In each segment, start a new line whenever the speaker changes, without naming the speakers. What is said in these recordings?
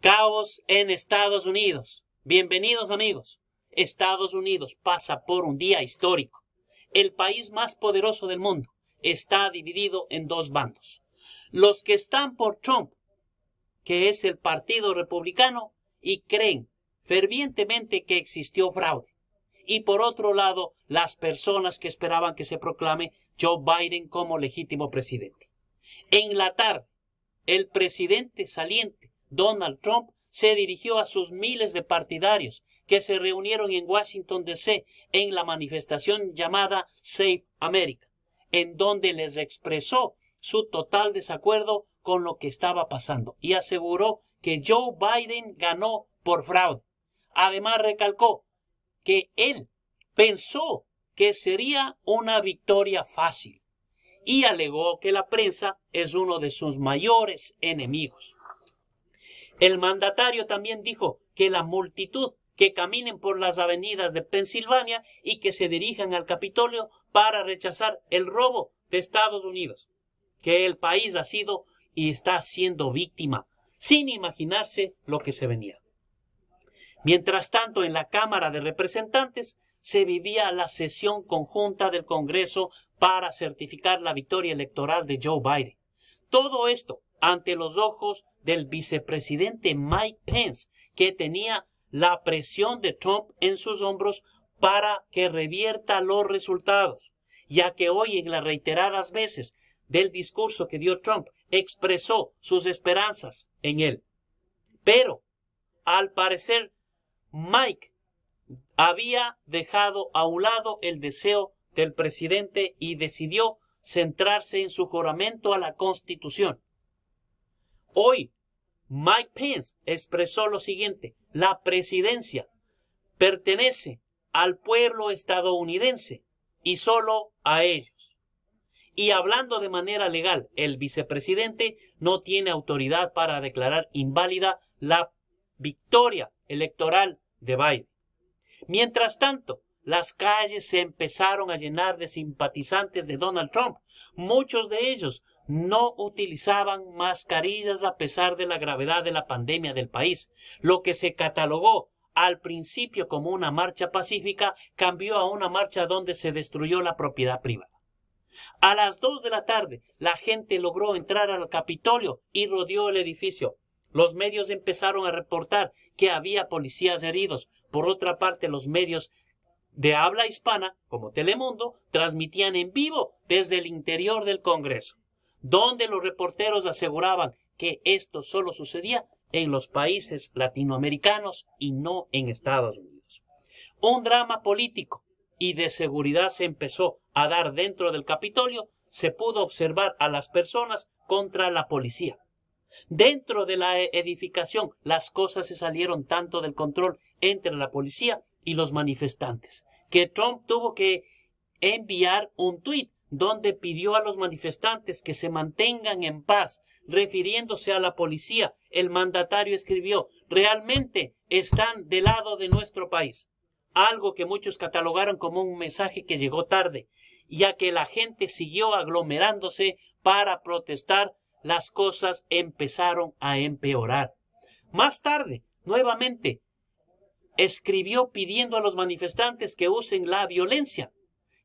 Caos en Estados Unidos. Bienvenidos amigos. Estados Unidos pasa por un día histórico. El país más poderoso del mundo está dividido en dos bandos. Los que están por Trump, que es el Partido Republicano, y creen fervientemente que existió fraude. Y por otro lado, las personas que esperaban que se proclame Joe Biden como legítimo presidente. En la tarde, el presidente saliente Donald Trump se dirigió a sus miles de partidarios que se reunieron en Washington, D.C. en la manifestación llamada Save America, en donde les expresó su total desacuerdo con lo que estaba pasando y aseguró que Joe Biden ganó por fraude. Además recalcó que él pensó que sería una victoria fácil y alegó que la prensa es uno de sus mayores enemigos. El mandatario también dijo que la multitud que caminen por las avenidas de Pensilvania y que se dirijan al Capitolio para rechazar el robo de Estados Unidos, que el país ha sido y está siendo víctima, sin imaginarse lo que se venía. Mientras tanto, en la Cámara de Representantes se vivía la sesión conjunta del Congreso para certificar la victoria electoral de Joe Biden. Todo esto ante los ojos del vicepresidente Mike Pence, que tenía la presión de Trump en sus hombros para que revierta los resultados, ya que hoy en las reiteradas veces del discurso que dio Trump expresó sus esperanzas en él. Pero, al parecer, Mike había dejado a un lado el deseo del presidente y decidió centrarse en su juramento a la Constitución, Hoy, Mike Pence expresó lo siguiente, la presidencia pertenece al pueblo estadounidense y solo a ellos. Y hablando de manera legal, el vicepresidente no tiene autoridad para declarar inválida la victoria electoral de Biden. Mientras tanto, las calles se empezaron a llenar de simpatizantes de Donald Trump, muchos de ellos no utilizaban mascarillas a pesar de la gravedad de la pandemia del país. Lo que se catalogó al principio como una marcha pacífica cambió a una marcha donde se destruyó la propiedad privada. A las dos de la tarde, la gente logró entrar al Capitolio y rodeó el edificio. Los medios empezaron a reportar que había policías heridos. Por otra parte, los medios de habla hispana, como Telemundo, transmitían en vivo desde el interior del Congreso donde los reporteros aseguraban que esto solo sucedía en los países latinoamericanos y no en Estados Unidos. Un drama político y de seguridad se empezó a dar dentro del Capitolio, se pudo observar a las personas contra la policía. Dentro de la e-, edificación las cosas se salieron tanto del control entre la policía y los manifestantes, que Trump tuvo que enviar un tuit donde pidió a los manifestantes que se mantengan en paz, refiriéndose a la policía. El mandatario escribió, realmente están del lado de nuestro país. Algo que muchos catalogaron como un mensaje que llegó tarde, ya que la gente siguió aglomerándose para protestar, las cosas empezaron a empeorar. Más tarde, nuevamente, escribió pidiendo a los manifestantes que usen la violencia,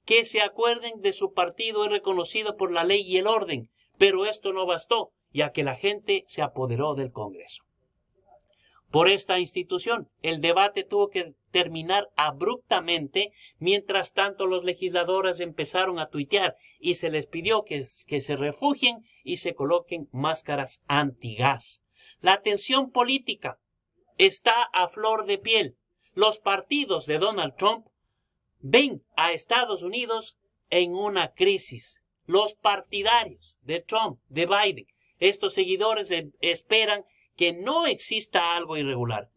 que se acuerden de su partido es reconocido por la ley y el orden, pero esto no bastó, ya que la gente se apoderó del Congreso. Por esta institución, el debate tuvo que terminar abruptamente, mientras tanto los legisladores empezaron a tuitear y se les pidió que, se refugien y se coloquen máscaras antigas. La tensión política está a flor de piel. Los partidos de Donald Trump ven a Estados Unidos en una crisis. Los partidarios de Trump, de Biden, estos seguidores em, esperan que no exista algo irregular,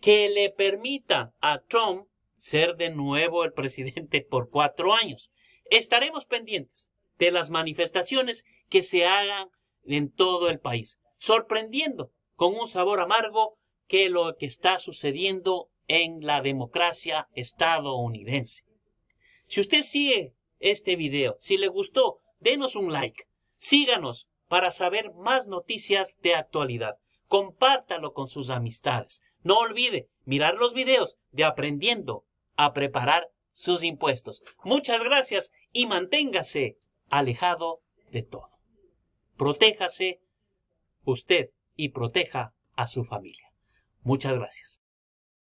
que le permita a Trump ser de nuevo el presidente por cuatro años. Estaremos pendientes de las manifestaciones que se hagan en todo el país, sorprendiendo con un sabor amargo que lo que está sucediendo en la democracia estadounidense. Si usted sigue este video, si le gustó, denos un like, síganos para saber más noticias de actualidad. Compártalo con sus amistades. No olvide mirar los videos de aprendiendo a preparar sus impuestos. Muchas gracias y manténgase alejado de todo. Protéjase usted y proteja a su familia. Muchas gracias.